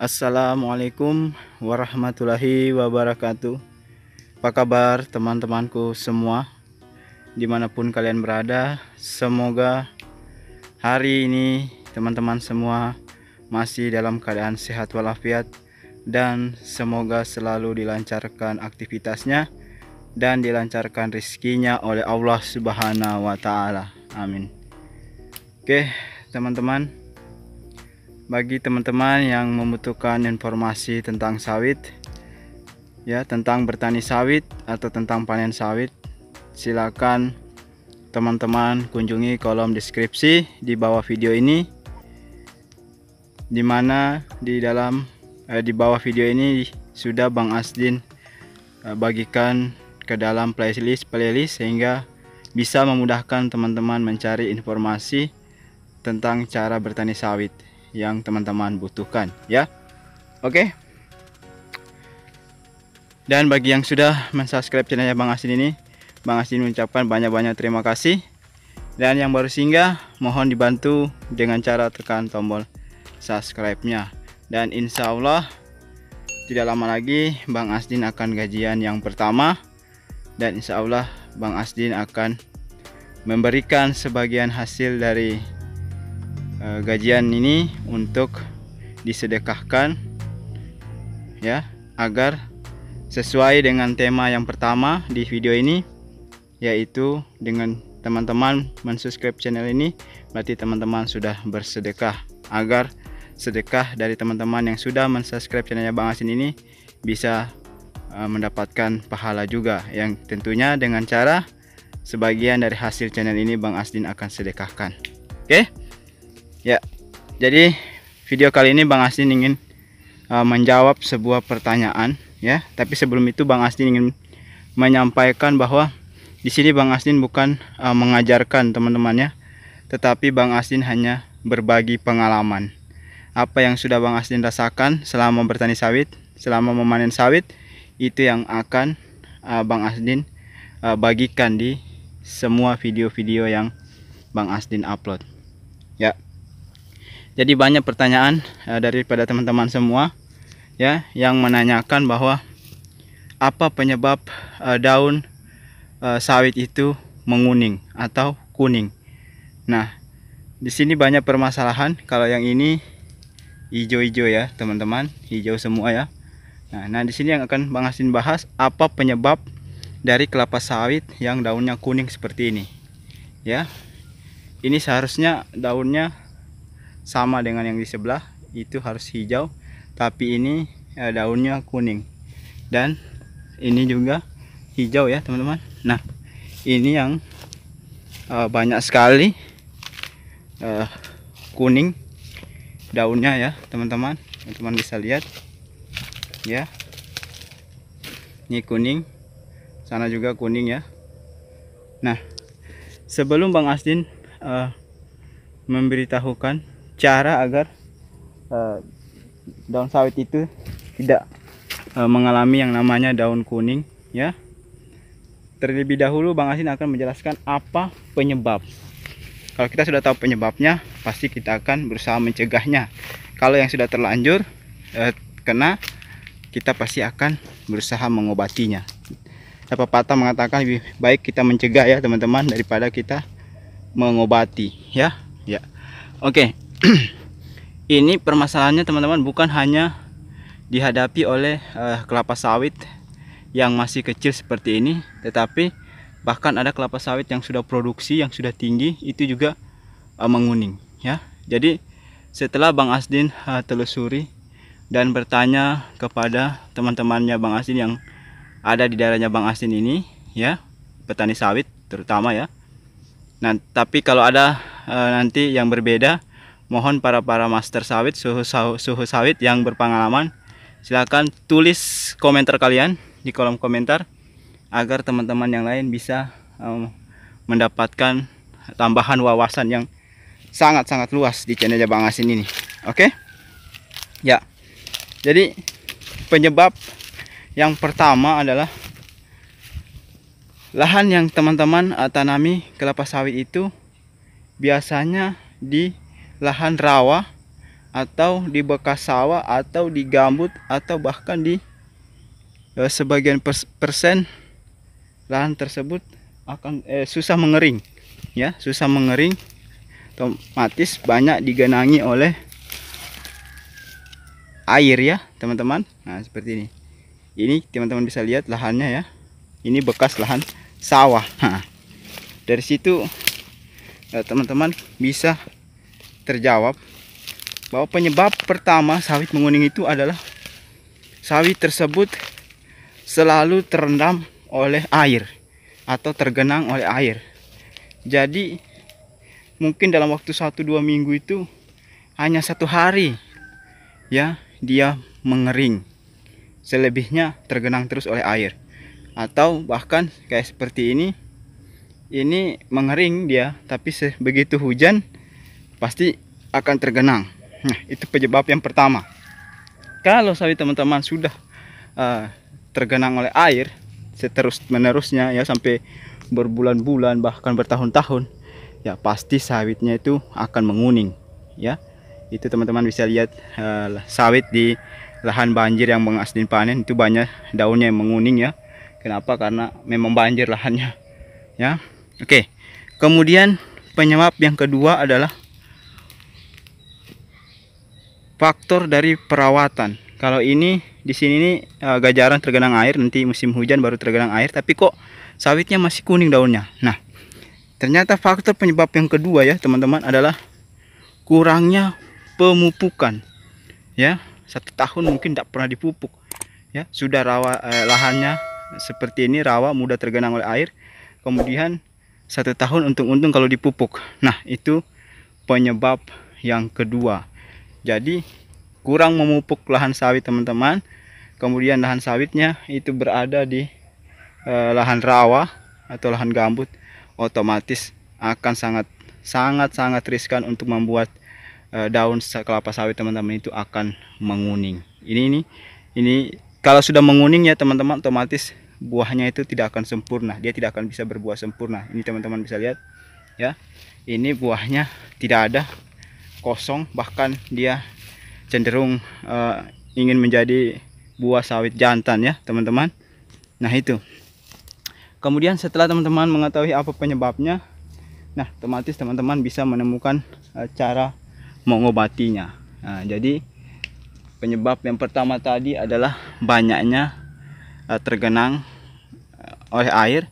Assalamualaikum warahmatullahi wabarakatuh Apa kabar teman-temanku semua Dimanapun kalian berada Semoga hari ini teman-teman semua Masih dalam keadaan sehat walafiat Dan semoga selalu dilancarkan aktivitasnya Dan dilancarkan rizkinya oleh Allah subhanahu wa ta'ala Amin Oke teman-teman bagi teman-teman yang membutuhkan informasi tentang sawit ya tentang bertani sawit atau tentang panen sawit silakan teman-teman kunjungi kolom deskripsi di bawah video ini dimana di dalam eh, di bawah video ini sudah Bang Asdin eh, bagikan ke dalam playlist playlist sehingga bisa memudahkan teman-teman mencari informasi tentang cara bertani sawit yang teman-teman butuhkan ya oke dan bagi yang sudah mensubscribe channelnya Bang Asin ini Bang Asin mengucapkan banyak-banyak terima kasih dan yang baru singgah mohon dibantu dengan cara tekan tombol subscribe-nya dan insya Allah tidak lama lagi Bang Asdin akan gajian yang pertama dan insya Allah Bang Asdin akan memberikan sebagian hasil dari Eh, gajian ini untuk disedekahkan ya agar sesuai dengan tema yang pertama di video ini yaitu dengan teman-teman mensubscribe channel ini berarti teman-teman sudah bersedekah agar sedekah dari teman-teman yang sudah mensubscribe channelnya Bang Asin ini bisa eh, mendapatkan pahala juga yang tentunya dengan cara sebagian dari hasil channel ini Bang Asin akan sedekahkan. Oke? Okay? Ya, jadi video kali ini Bang Asdin ingin uh, menjawab sebuah pertanyaan ya. Tapi sebelum itu Bang Asdin ingin menyampaikan bahwa di sini Bang Asdin bukan uh, mengajarkan teman-temannya, tetapi Bang Asdin hanya berbagi pengalaman. Apa yang sudah Bang Asdin rasakan selama bertani sawit, selama memanen sawit, itu yang akan uh, Bang Asdin uh, bagikan di semua video-video yang Bang Asdin upload jadi banyak pertanyaan uh, daripada teman-teman semua ya yang menanyakan bahwa apa penyebab uh, daun uh, sawit itu menguning atau kuning nah di sini banyak permasalahan kalau yang ini hijau-hijau ya teman-teman hijau semua ya nah, nah di sini yang akan Bang Asin bahas apa penyebab dari kelapa sawit yang daunnya kuning seperti ini ya ini seharusnya daunnya sama dengan yang di sebelah itu harus hijau tapi ini eh, daunnya kuning dan ini juga hijau ya teman-teman nah ini yang eh, banyak sekali eh, kuning daunnya ya teman-teman teman-teman bisa lihat ya ini kuning sana juga kuning ya nah sebelum Bang Asdin uh, memberitahukan cara agar uh, daun sawit itu tidak uh, mengalami yang namanya daun kuning ya terlebih dahulu Bang Asin akan menjelaskan apa penyebab kalau kita sudah tahu penyebabnya pasti kita akan berusaha mencegahnya kalau yang sudah terlanjur uh, kena kita pasti akan berusaha mengobatinya apa patah mengatakan lebih baik kita mencegah ya teman-teman daripada kita mengobati ya ya oke ini permasalahannya teman-teman bukan hanya dihadapi oleh uh, kelapa sawit yang masih kecil seperti ini tetapi bahkan ada kelapa sawit yang sudah produksi yang sudah tinggi itu juga uh, menguning ya jadi setelah Bang Asdin uh, telusuri dan bertanya kepada teman-temannya Bang Asdin yang ada di daerahnya Bang Asdin ini ya petani sawit terutama ya nah tapi kalau ada uh, nanti yang berbeda Mohon para para master sawit, suhu, suhu sawit yang berpengalaman, silahkan tulis komentar kalian di kolom komentar agar teman-teman yang lain bisa um, mendapatkan tambahan wawasan yang sangat-sangat luas di channel Jabang Asin ini. Oke? Okay? Ya. Jadi penyebab yang pertama adalah lahan yang teman-teman tanami kelapa sawit itu biasanya di lahan rawa atau di bekas sawah atau di gambut atau bahkan di eh, sebagian persen lahan tersebut akan eh, susah mengering ya susah mengering otomatis banyak digenangi oleh air ya teman-teman nah seperti ini ini teman-teman bisa lihat lahannya ya ini bekas lahan sawah nah, dari situ eh, teman-teman ya, bisa terjawab bahwa penyebab pertama sawit menguning itu adalah sawit tersebut selalu terendam oleh air atau tergenang oleh air. Jadi mungkin dalam waktu 1-2 minggu itu hanya satu hari ya dia mengering. Selebihnya tergenang terus oleh air. Atau bahkan kayak seperti ini ini mengering dia tapi begitu hujan pasti akan tergenang nah itu penyebab yang pertama kalau sawit teman-teman sudah uh, tergenang oleh air seterus menerusnya ya sampai berbulan-bulan bahkan bertahun-tahun ya pasti sawitnya itu akan menguning ya itu teman-teman bisa lihat uh, sawit di lahan banjir yang mengasdin panen itu banyak daunnya yang menguning ya kenapa karena memang banjir lahannya ya oke kemudian penyebab yang kedua adalah faktor dari perawatan kalau ini di sini ini eh, gajaran jarang tergenang air nanti musim hujan baru tergenang air tapi kok sawitnya masih kuning daunnya nah ternyata faktor penyebab yang kedua ya teman-teman adalah kurangnya pemupukan ya satu tahun mungkin tidak pernah dipupuk ya sudah rawa eh, lahannya seperti ini rawa mudah tergenang oleh air kemudian satu tahun untung-untung kalau dipupuk nah itu penyebab yang kedua jadi kurang memupuk lahan sawit teman-teman kemudian lahan sawitnya itu berada di e, lahan rawa atau lahan gambut otomatis akan sangat sangat sangat riskan untuk membuat e, daun kelapa sawit teman-teman itu akan menguning ini ini ini kalau sudah menguning ya teman-teman otomatis buahnya itu tidak akan sempurna dia tidak akan bisa berbuah sempurna ini teman-teman bisa lihat ya ini buahnya tidak ada kosong bahkan dia cenderung uh, ingin menjadi buah sawit jantan ya teman-teman nah itu kemudian setelah teman-teman mengetahui apa penyebabnya nah otomatis teman-teman bisa menemukan uh, cara mengobatinya nah, jadi penyebab yang pertama tadi adalah banyaknya uh, tergenang uh, oleh air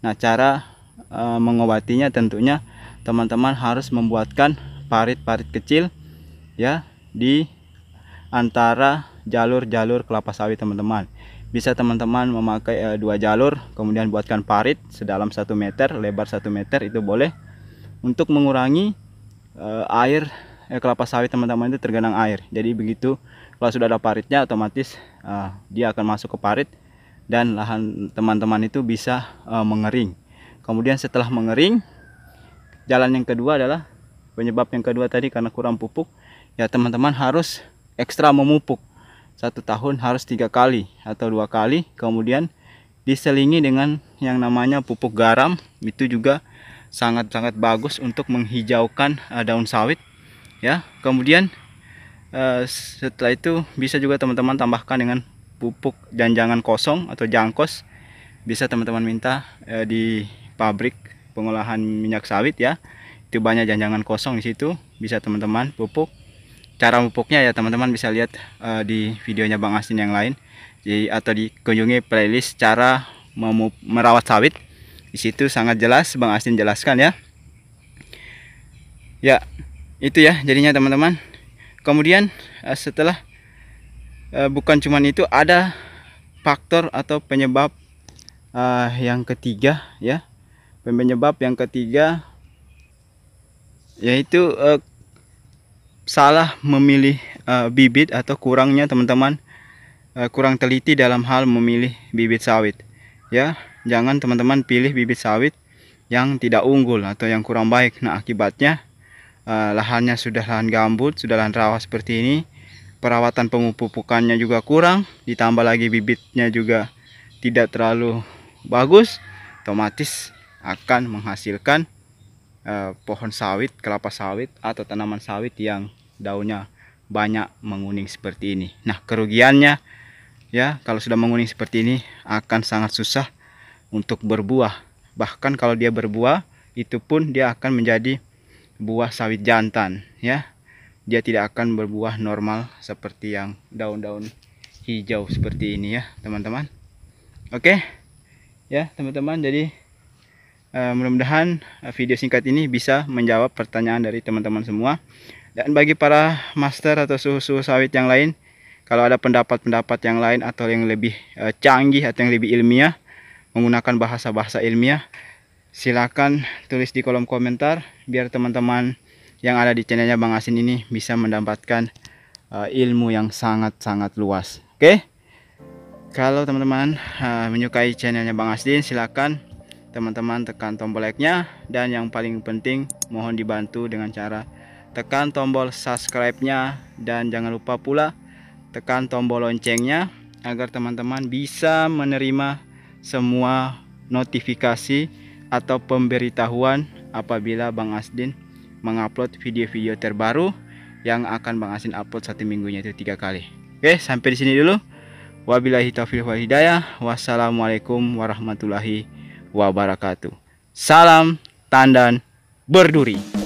nah cara uh, mengobatinya tentunya teman-teman harus membuatkan parit-parit kecil ya di antara jalur-jalur kelapa sawit teman-teman bisa teman-teman memakai e, dua jalur kemudian buatkan parit sedalam 1 meter lebar 1 meter itu boleh untuk mengurangi e, air e, kelapa sawit teman-teman itu tergenang air jadi begitu kalau sudah ada paritnya otomatis e, dia akan masuk ke parit dan lahan teman-teman itu bisa e, mengering kemudian setelah mengering jalan yang kedua adalah penyebab yang kedua tadi karena kurang pupuk ya teman-teman harus ekstra memupuk satu tahun harus tiga kali atau dua kali kemudian diselingi dengan yang namanya pupuk garam itu juga sangat-sangat bagus untuk menghijaukan uh, daun sawit ya kemudian uh, setelah itu bisa juga teman-teman tambahkan dengan pupuk janjangan kosong atau jangkos bisa teman-teman minta uh, di pabrik pengolahan minyak sawit ya itu banyak janjangan kosong di situ bisa teman-teman pupuk cara pupuknya ya teman-teman bisa lihat uh, di videonya Bang Asin yang lain jadi atau dikunjungi playlist cara merawat sawit di situ sangat jelas Bang Asin jelaskan ya ya itu ya jadinya teman-teman kemudian uh, setelah uh, bukan cuman itu ada faktor atau penyebab uh, yang ketiga ya penyebab yang ketiga yaitu uh, salah memilih uh, bibit atau kurangnya teman-teman uh, kurang teliti dalam hal memilih bibit sawit ya jangan teman-teman pilih bibit sawit yang tidak unggul atau yang kurang baik nah akibatnya uh, lahannya sudah lahan gambut sudah lahan rawa seperti ini perawatan pemupukannya juga kurang ditambah lagi bibitnya juga tidak terlalu bagus otomatis akan menghasilkan Eh, pohon sawit, kelapa sawit atau tanaman sawit yang daunnya banyak menguning seperti ini. Nah, kerugiannya ya kalau sudah menguning seperti ini akan sangat susah untuk berbuah. Bahkan kalau dia berbuah itu pun dia akan menjadi buah sawit jantan ya. Dia tidak akan berbuah normal seperti yang daun-daun hijau seperti ini ya, teman-teman. Oke. Ya, teman-teman, jadi uh, mudah-mudahan eh, video singkat ini bisa menjawab pertanyaan dari teman-teman semua dan bagi para master atau suhu-suhu sawit yang lain kalau ada pendapat-pendapat yang lain atau yang lebih eh, canggih atau yang lebih ilmiah menggunakan bahasa-bahasa ilmiah silakan tulis di kolom komentar biar teman-teman yang ada di channelnya Bang Asin ini bisa mendapatkan ilmu yang sangat-sangat luas oke okay? kalau teman-teman uh, menyukai channelnya Bang Asin silakan teman-teman tekan tombol like-nya dan yang paling penting mohon dibantu dengan cara tekan tombol subscribe-nya dan jangan lupa pula tekan tombol loncengnya agar teman-teman bisa menerima semua notifikasi atau pemberitahuan apabila Bang Asdin mengupload video-video terbaru yang akan Bang Asdin upload satu minggunya itu tiga kali. Oke, sampai di sini dulu. Wabillahi taufiq wal hidayah. Wassalamualaikum warahmatullahi wabarakatuh wabarakatuh. Salam tandan berduri.